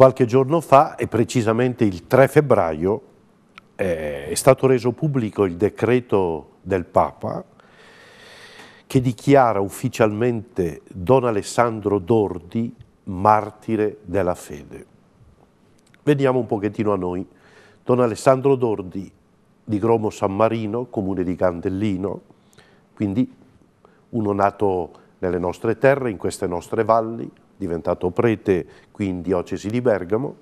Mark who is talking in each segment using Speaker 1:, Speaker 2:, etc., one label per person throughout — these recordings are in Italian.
Speaker 1: Qualche giorno fa, e precisamente il 3 febbraio, eh, è stato reso pubblico il decreto del Papa che dichiara ufficialmente Don Alessandro Dordi martire della fede. Veniamo un pochettino a noi. Don Alessandro Dordi di Gromo San Marino, comune di Candellino, quindi uno nato nelle nostre terre, in queste nostre valli, diventato prete qui in diocesi di Bergamo,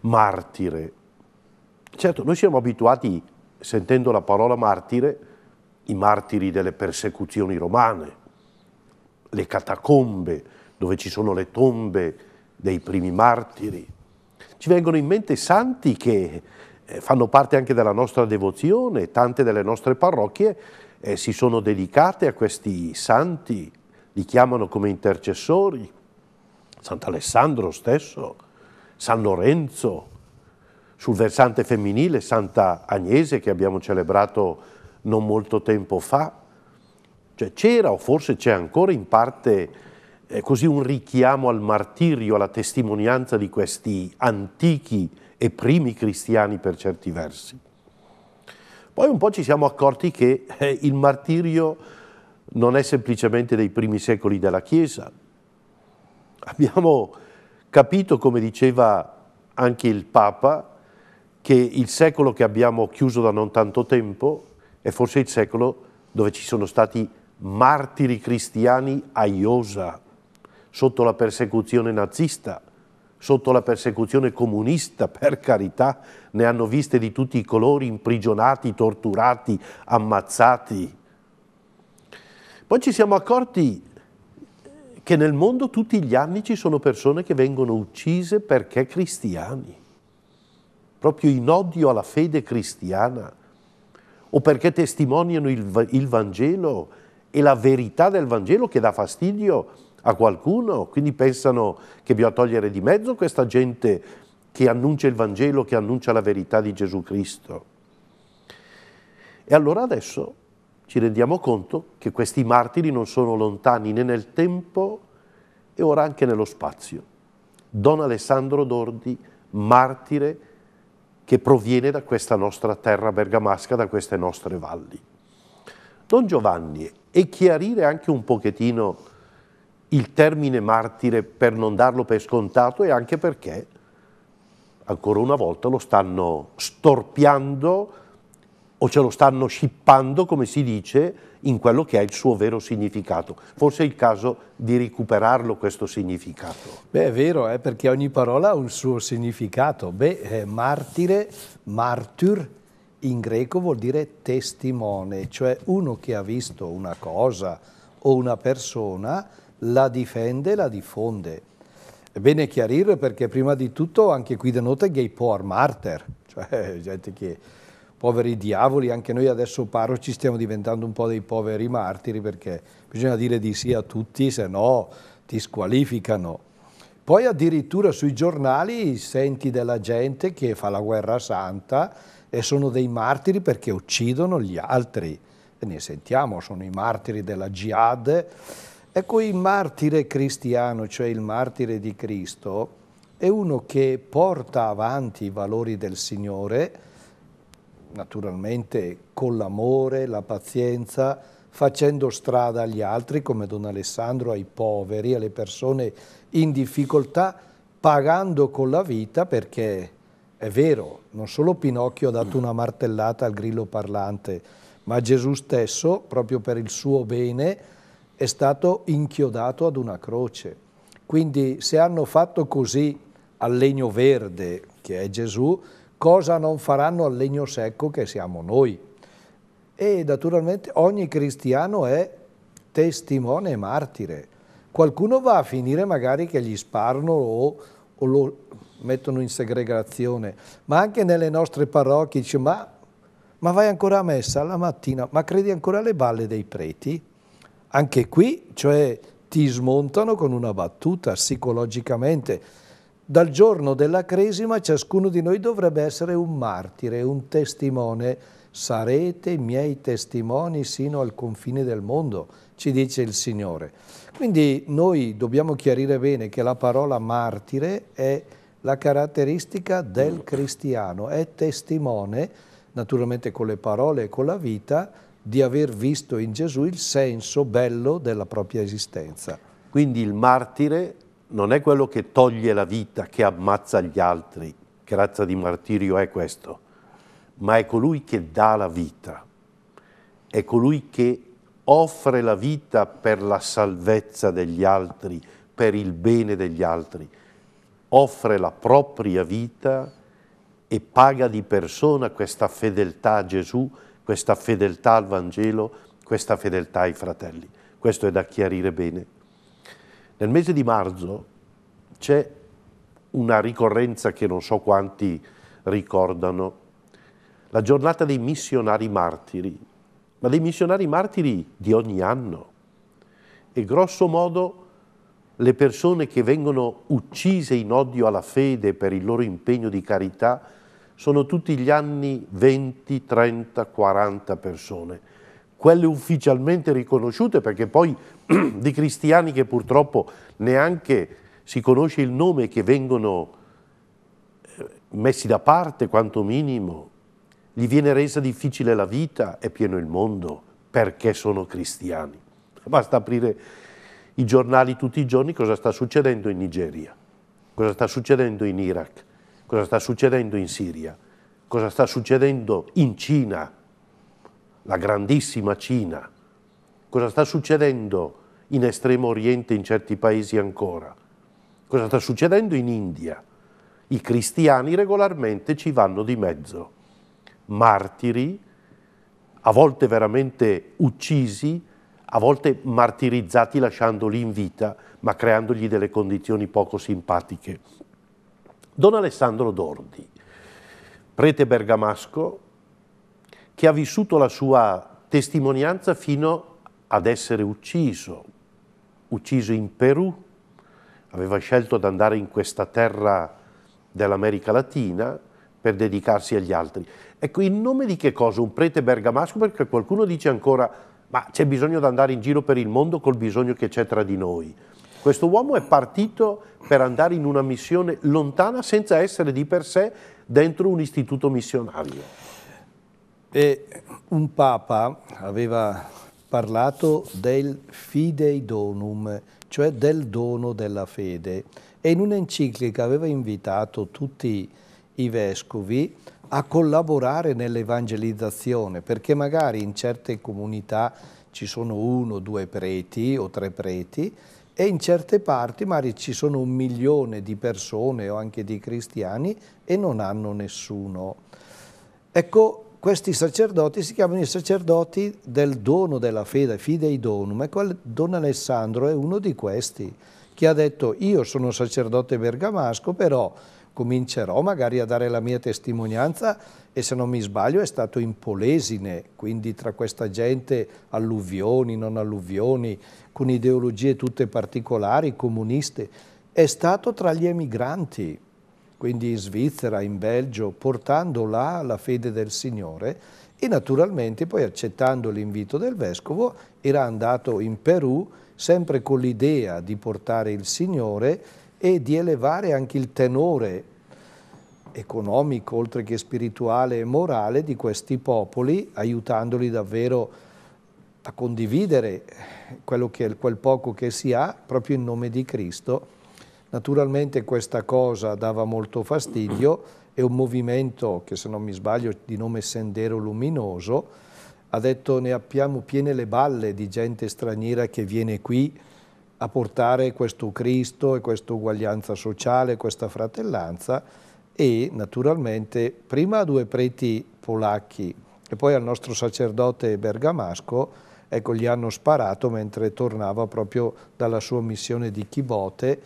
Speaker 1: martire. Certo, noi siamo abituati, sentendo la parola martire, i martiri delle persecuzioni romane, le catacombe dove ci sono le tombe dei primi martiri. Ci vengono in mente santi che eh, fanno parte anche della nostra devozione, tante delle nostre parrocchie eh, si sono dedicate a questi santi, li chiamano come intercessori. Sant'Alessandro stesso, San Lorenzo, sul versante femminile Santa Agnese che abbiamo celebrato non molto tempo fa. Cioè c'era o forse c'è ancora in parte eh, così un richiamo al martirio, alla testimonianza di questi antichi e primi cristiani per certi versi. Poi un po' ci siamo accorti che eh, il martirio non è semplicemente dei primi secoli della Chiesa, Abbiamo capito, come diceva anche il Papa, che il secolo che abbiamo chiuso da non tanto tempo è forse il secolo dove ci sono stati martiri cristiani a Iosa, sotto la persecuzione nazista, sotto la persecuzione comunista, per carità, ne hanno viste di tutti i colori, imprigionati, torturati, ammazzati. Poi ci siamo accorti che nel mondo tutti gli anni ci sono persone che vengono uccise perché cristiani, proprio in odio alla fede cristiana o perché testimoniano il, il Vangelo e la verità del Vangelo che dà fastidio a qualcuno, quindi pensano che bisogna togliere di mezzo questa gente che annuncia il Vangelo, che annuncia la verità di Gesù Cristo. E allora adesso ci rendiamo conto che questi martiri non sono lontani né nel tempo e ora anche nello spazio. Don Alessandro Dordi, martire che proviene da questa nostra terra bergamasca, da queste nostre valli. Don Giovanni, e chiarire anche un pochettino il termine martire per non darlo per scontato e anche perché ancora una volta lo stanno storpiando o ce lo stanno scippando, come si dice, in quello che è il suo vero significato. Forse è il caso di recuperarlo questo significato.
Speaker 2: Beh, è vero, eh, perché ogni parola ha un suo significato. Beh, eh, martire, martyr, in greco vuol dire testimone, cioè uno che ha visto una cosa o una persona la difende, la diffonde. È bene chiarire perché prima di tutto anche qui denota gay poor martyr, cioè gente che poveri diavoli, anche noi adesso parroci stiamo diventando un po' dei poveri martiri perché bisogna dire di sì a tutti, se no ti squalificano. Poi addirittura sui giornali senti della gente che fa la guerra santa e sono dei martiri perché uccidono gli altri. E ne sentiamo, sono i martiri della jihad. Ecco, il martire cristiano, cioè il martire di Cristo, è uno che porta avanti i valori del Signore, naturalmente con l'amore, la pazienza, facendo strada agli altri come Don Alessandro, ai poveri, alle persone in difficoltà, pagando con la vita perché è vero, non solo Pinocchio ha dato una martellata al grillo parlante, ma Gesù stesso, proprio per il suo bene, è stato inchiodato ad una croce. Quindi se hanno fatto così al legno verde, che è Gesù, cosa non faranno al legno secco che siamo noi. E naturalmente ogni cristiano è testimone e martire. Qualcuno va a finire magari che gli sparano o, o lo mettono in segregazione, ma anche nelle nostre parrocchie dice ma, ma vai ancora a messa la mattina, ma credi ancora alle balle dei preti? Anche qui, cioè ti smontano con una battuta psicologicamente dal giorno della cresima ciascuno di noi dovrebbe essere un martire, un testimone. Sarete miei testimoni sino al confine del mondo, ci dice il Signore. Quindi noi dobbiamo chiarire bene che la parola martire è la caratteristica del cristiano, è testimone, naturalmente con le parole e con la vita, di aver visto in Gesù il senso bello della propria esistenza.
Speaker 1: Quindi il martire non è quello che toglie la vita, che ammazza gli altri, che razza di martirio è questo, ma è colui che dà la vita, è colui che offre la vita per la salvezza degli altri, per il bene degli altri, offre la propria vita e paga di persona questa fedeltà a Gesù, questa fedeltà al Vangelo, questa fedeltà ai fratelli. Questo è da chiarire bene. Nel mese di marzo c'è una ricorrenza che non so quanti ricordano, la giornata dei missionari martiri, ma dei missionari martiri di ogni anno. E grosso modo le persone che vengono uccise in odio alla fede per il loro impegno di carità sono tutti gli anni 20, 30, 40 persone quelle ufficialmente riconosciute, perché poi di cristiani che purtroppo neanche si conosce il nome, che vengono eh, messi da parte quanto minimo, gli viene resa difficile la vita, è pieno il mondo, perché sono cristiani. Basta aprire i giornali tutti i giorni cosa sta succedendo in Nigeria, cosa sta succedendo in Iraq, cosa sta succedendo in Siria, cosa sta succedendo in Cina, la grandissima Cina, cosa sta succedendo in Estremo Oriente, in certi paesi ancora, cosa sta succedendo in India. I cristiani regolarmente ci vanno di mezzo, martiri, a volte veramente uccisi, a volte martirizzati lasciandoli in vita, ma creandogli delle condizioni poco simpatiche. Don Alessandro Dordi, prete bergamasco, che ha vissuto la sua testimonianza fino ad essere ucciso, ucciso in Perù, aveva scelto di andare in questa terra dell'America Latina per dedicarsi agli altri. Ecco, in nome di che cosa? Un prete bergamasco? Perché qualcuno dice ancora, ma c'è bisogno di andare in giro per il mondo col bisogno che c'è tra di noi. Questo uomo è partito per andare in una missione lontana senza essere di per sé dentro un istituto missionario.
Speaker 2: E un papa aveva parlato del fidei donum, cioè del dono della fede, e in un'enciclica aveva invitato tutti i vescovi a collaborare nell'evangelizzazione, perché magari in certe comunità ci sono uno, due preti o tre preti, e in certe parti magari ci sono un milione di persone o anche di cristiani e non hanno nessuno. Ecco, questi sacerdoti si chiamano i sacerdoti del dono della fede, fidei donum, e quel Don Alessandro è uno di questi, che ha detto io sono sacerdote bergamasco, però comincerò magari a dare la mia testimonianza e se non mi sbaglio è stato in Polesine, quindi tra questa gente alluvioni, non alluvioni, con ideologie tutte particolari, comuniste, è stato tra gli emigranti quindi in Svizzera, in Belgio, portando là la fede del Signore e naturalmente poi accettando l'invito del Vescovo era andato in Perù sempre con l'idea di portare il Signore e di elevare anche il tenore economico, oltre che spirituale e morale, di questi popoli, aiutandoli davvero a condividere quello che, quel poco che si ha proprio in nome di Cristo Naturalmente questa cosa dava molto fastidio e un movimento che se non mi sbaglio di nome Sendero Luminoso ha detto ne abbiamo piene le balle di gente straniera che viene qui a portare questo Cristo e questa uguaglianza sociale, questa fratellanza e naturalmente prima a due preti polacchi e poi al nostro sacerdote bergamasco ecco, gli hanno sparato mentre tornava proprio dalla sua missione di Chibote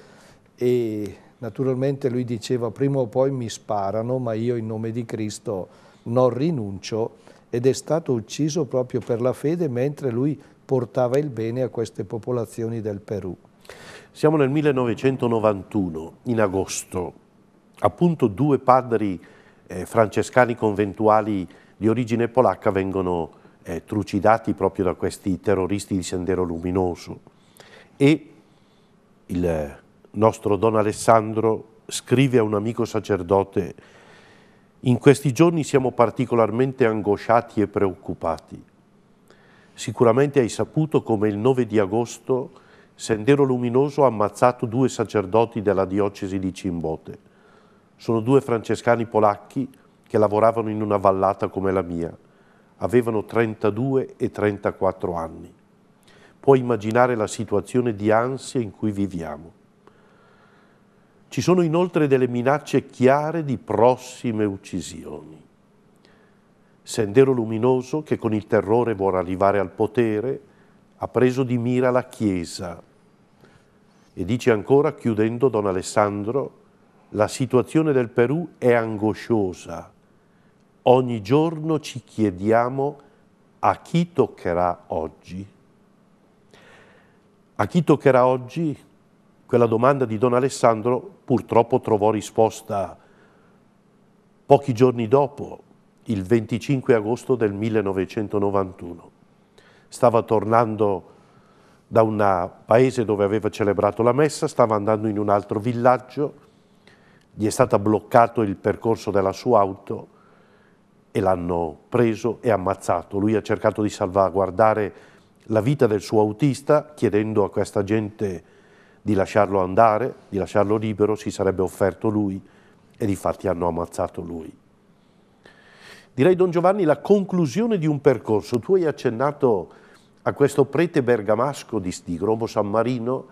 Speaker 2: e naturalmente lui diceva prima o poi mi sparano ma io in nome di Cristo non rinuncio ed è stato ucciso proprio per la fede mentre lui portava il bene a queste popolazioni del Perù.
Speaker 1: Siamo nel 1991, in agosto, appunto due padri eh, francescani conventuali di origine polacca vengono eh, trucidati proprio da questi terroristi di Sendero Luminoso e il nostro Don Alessandro scrive a un amico sacerdote in questi giorni siamo particolarmente angosciati e preoccupati. Sicuramente hai saputo come il 9 di agosto Sendero Luminoso ha ammazzato due sacerdoti della diocesi di Cimbote. Sono due francescani polacchi che lavoravano in una vallata come la mia. Avevano 32 e 34 anni. Puoi immaginare la situazione di ansia in cui viviamo. Ci sono inoltre delle minacce chiare di prossime uccisioni. Sendero Luminoso, che con il terrore vuole arrivare al potere, ha preso di mira la Chiesa. E dice ancora, chiudendo Don Alessandro, la situazione del Perù è angosciosa. Ogni giorno ci chiediamo a chi toccherà oggi. A chi toccherà oggi quella domanda di Don Alessandro purtroppo trovò risposta pochi giorni dopo, il 25 agosto del 1991. Stava tornando da un paese dove aveva celebrato la messa, stava andando in un altro villaggio, gli è stato bloccato il percorso della sua auto e l'hanno preso e ammazzato. Lui ha cercato di salvaguardare la vita del suo autista chiedendo a questa gente di lasciarlo andare, di lasciarlo libero, si sarebbe offerto lui e difatti hanno ammazzato lui. Direi, Don Giovanni, la conclusione di un percorso. Tu hai accennato a questo prete bergamasco di, di Grobo San Marino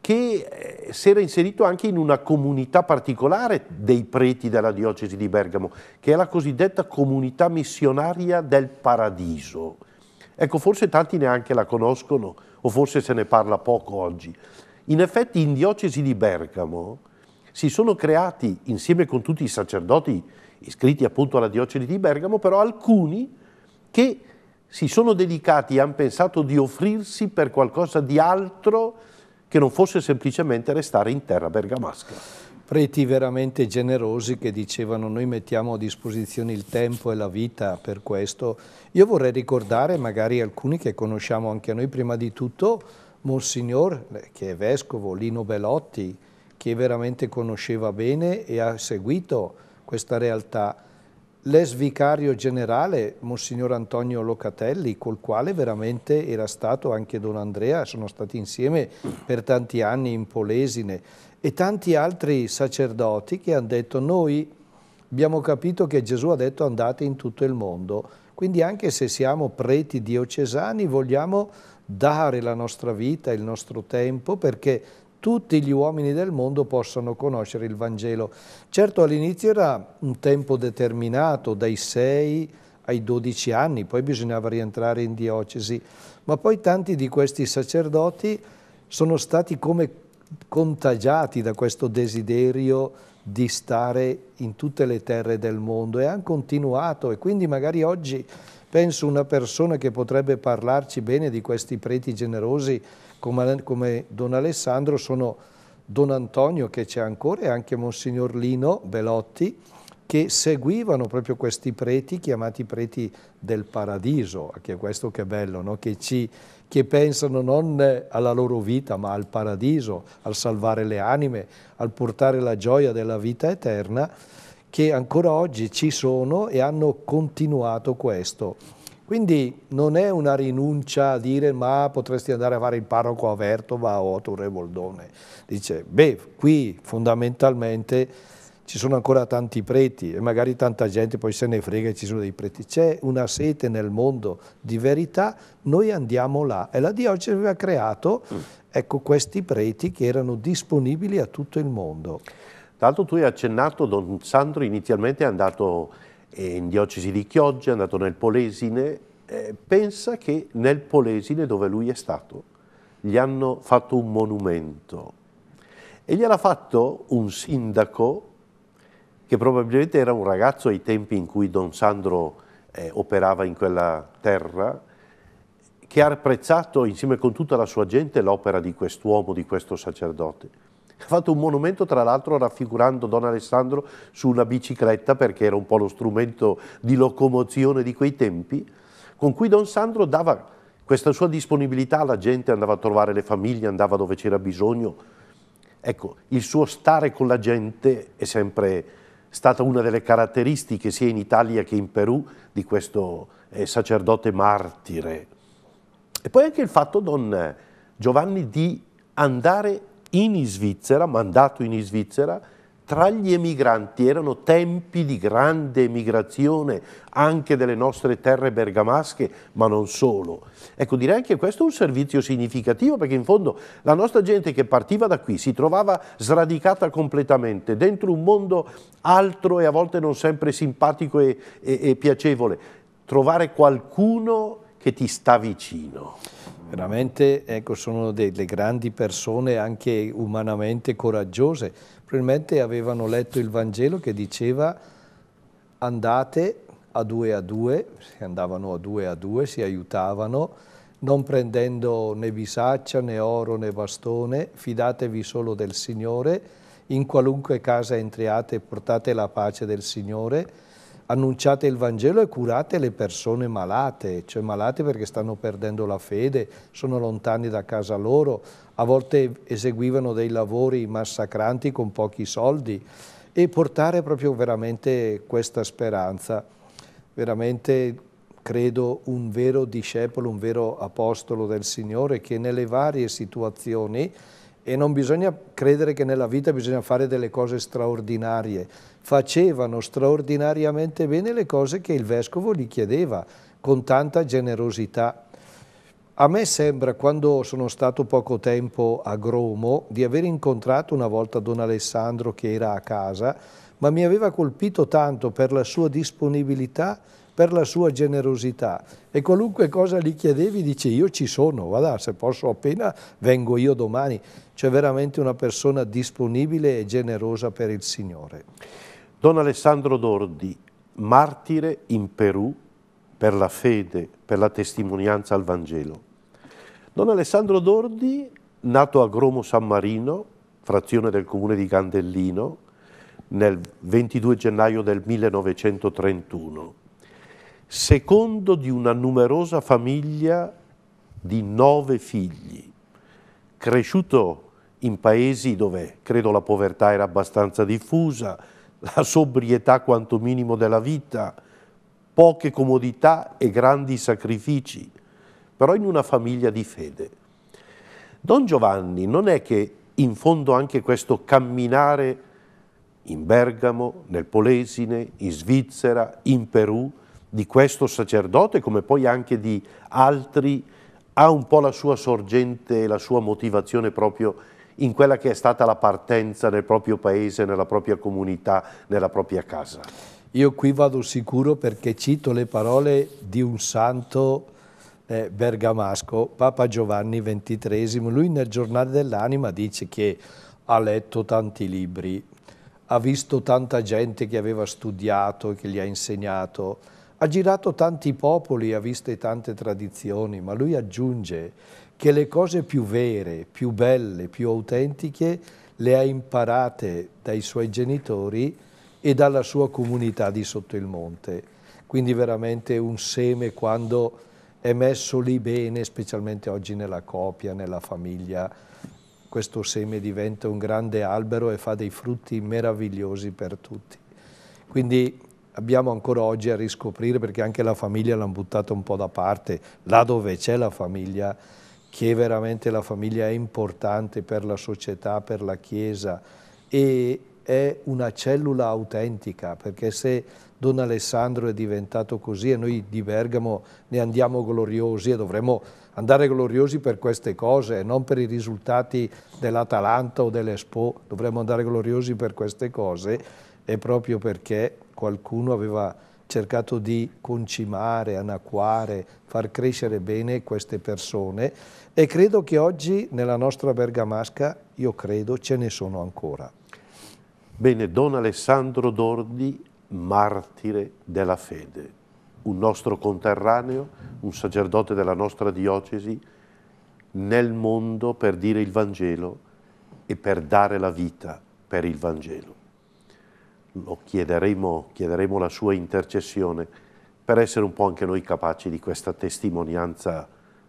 Speaker 1: che eh, si era inserito anche in una comunità particolare dei preti della diocesi di Bergamo, che è la cosiddetta comunità missionaria del paradiso. Ecco, forse tanti neanche la conoscono o forse se ne parla poco oggi. In effetti in diocesi di Bergamo si sono creati, insieme con tutti i sacerdoti iscritti appunto alla diocesi di Bergamo, però alcuni che si sono dedicati e hanno pensato di offrirsi
Speaker 2: per qualcosa di altro che non fosse semplicemente restare in terra bergamasca. Preti veramente generosi che dicevano noi mettiamo a disposizione il tempo e la vita per questo. Io vorrei ricordare magari alcuni che conosciamo anche noi prima di tutto, Monsignor, che è vescovo, Lino Belotti, che veramente conosceva bene e ha seguito questa realtà, l'ex vicario generale, Monsignor Antonio Locatelli, col quale veramente era stato anche Don Andrea, sono stati insieme per tanti anni in Polesine, e tanti altri sacerdoti che hanno detto noi abbiamo capito che Gesù ha detto andate in tutto il mondo, quindi anche se siamo preti diocesani vogliamo dare la nostra vita, il nostro tempo, perché tutti gli uomini del mondo possano conoscere il Vangelo. Certo all'inizio era un tempo determinato, dai 6 ai 12 anni, poi bisognava rientrare in diocesi, ma poi tanti di questi sacerdoti sono stati come contagiati da questo desiderio di stare in tutte le terre del mondo e hanno continuato e quindi magari oggi Penso una persona che potrebbe parlarci bene di questi preti generosi come, come Don Alessandro sono Don Antonio che c'è ancora e anche Monsignor Lino Belotti che seguivano proprio questi preti chiamati preti del paradiso, che è questo che è bello, no? che, ci, che, pensano non alla loro vita ma al paradiso, al salvare le anime, al portare la gioia della vita eterna che ancora oggi ci sono e hanno continuato questo. Quindi non è una rinuncia a dire ma potresti andare a fare il parroco a Vertova o a Torre Boldone. Dice, beh, qui fondamentalmente ci sono ancora tanti preti e magari tanta gente poi se ne frega e ci sono dei preti. C'è una sete nel mondo di verità, noi andiamo là. E la diocesi aveva creato mm. ecco, questi preti che erano disponibili a tutto il mondo.
Speaker 1: Tra l'altro tu hai accennato, Don Sandro inizialmente è andato eh, in diocesi di Chioggia, è andato nel Polesine, eh, pensa che nel Polesine dove lui è stato gli hanno fatto un monumento e gliel'ha fatto un sindaco che probabilmente era un ragazzo ai tempi in cui Don Sandro eh, operava in quella terra, che ha apprezzato insieme con tutta la sua gente l'opera di quest'uomo, di questo sacerdote ha fatto un monumento tra l'altro raffigurando Don Alessandro su una bicicletta perché era un po' lo strumento di locomozione di quei tempi, con cui Don Sandro dava questa sua disponibilità alla gente, andava a trovare le famiglie, andava dove c'era bisogno. Ecco, il suo stare con la gente è sempre stata una delle caratteristiche sia in Italia che in Perù di questo eh, sacerdote martire. E poi anche il fatto, don Giovanni, di andare in Svizzera, mandato in Svizzera, tra gli emigranti, erano tempi di grande emigrazione anche delle nostre terre bergamasche, ma non solo. Ecco, direi anche questo è un servizio significativo perché in fondo la nostra gente che partiva da qui si trovava sradicata completamente dentro un mondo altro e a volte non sempre simpatico e, e, e
Speaker 2: piacevole. Trovare qualcuno che ti sta vicino. Veramente ecco, sono delle grandi persone anche umanamente coraggiose. Probabilmente avevano letto il Vangelo che diceva andate a due a due, si andavano a due a due, si aiutavano, non prendendo né bisaccia né oro né bastone, fidatevi solo del Signore, in qualunque casa entriate portate la pace del Signore annunciate il Vangelo e curate le persone malate, cioè malate perché stanno perdendo la fede, sono lontani da casa loro, a volte eseguivano dei lavori massacranti con pochi soldi e portare proprio veramente questa speranza, veramente credo un vero discepolo, un vero apostolo del Signore che nelle varie situazioni e non bisogna credere che nella vita bisogna fare delle cose straordinarie. Facevano straordinariamente bene le cose che il vescovo gli chiedeva, con tanta generosità. A me sembra, quando sono stato poco tempo a Gromo, di aver incontrato una volta Don Alessandro che era a casa, ma mi aveva colpito tanto per la sua disponibilità per la sua generosità e qualunque cosa gli chiedevi dice io ci sono, guarda se posso appena vengo io domani. C'è veramente una persona disponibile e generosa per il Signore. Don Alessandro Dordi, martire in
Speaker 1: Perù per la fede, per la testimonianza al Vangelo. Don Alessandro Dordi, nato a Gromo San Marino, frazione del comune di Gandellino, nel 22 gennaio del 1931 secondo di una numerosa famiglia di nove figli, cresciuto in paesi dove credo la povertà era abbastanza diffusa, la sobrietà quanto minimo della vita, poche comodità e grandi sacrifici, però in una famiglia di fede. Don Giovanni non è che in fondo anche questo camminare in Bergamo, nel Polesine, in Svizzera, in Perù, di questo sacerdote, come poi anche di altri, ha un po' la sua sorgente e la sua motivazione proprio in quella che è stata la partenza nel proprio paese, nella propria comunità, nella propria casa.
Speaker 2: Io qui vado sicuro perché cito le parole di un santo eh, bergamasco, Papa Giovanni XXIII. Lui nel Giornale dell'Anima dice che ha letto tanti libri, ha visto tanta gente che aveva studiato, e che gli ha insegnato, ha girato tanti popoli, ha visto tante tradizioni, ma lui aggiunge che le cose più vere, più belle, più autentiche le ha imparate dai suoi genitori e dalla sua comunità di sotto il monte. Quindi veramente un seme quando è messo lì bene, specialmente oggi nella coppia, nella famiglia, questo seme diventa un grande albero e fa dei frutti meravigliosi per tutti. Quindi abbiamo ancora oggi a riscoprire perché anche la famiglia l'hanno buttata un po' da parte, là dove c'è la famiglia, che veramente la famiglia è importante per la società, per la Chiesa e è una cellula autentica perché se Don Alessandro è diventato così e noi di Bergamo ne andiamo gloriosi e dovremmo andare gloriosi per queste cose, non per i risultati dell'Atalanta o dell'Expo, dovremmo andare gloriosi per queste cose è proprio perché qualcuno aveva cercato di concimare, anacquare, far crescere bene queste persone e credo che oggi nella nostra Bergamasca, io credo, ce ne sono ancora.
Speaker 1: Bene, Don Alessandro Dordi, martire della fede, un nostro conterraneo, un sacerdote della nostra diocesi, nel mondo per dire il Vangelo e per dare la vita per il Vangelo lo chiederemo, chiederemo la sua intercessione per essere un po' anche noi capaci di questa testimonianza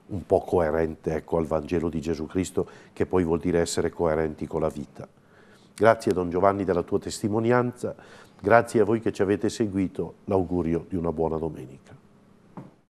Speaker 1: un po' coerente ecco, al Vangelo di Gesù Cristo, che poi vuol dire essere coerenti con la vita. Grazie Don Giovanni della tua testimonianza, grazie a voi che ci avete seguito, l'augurio di una buona domenica.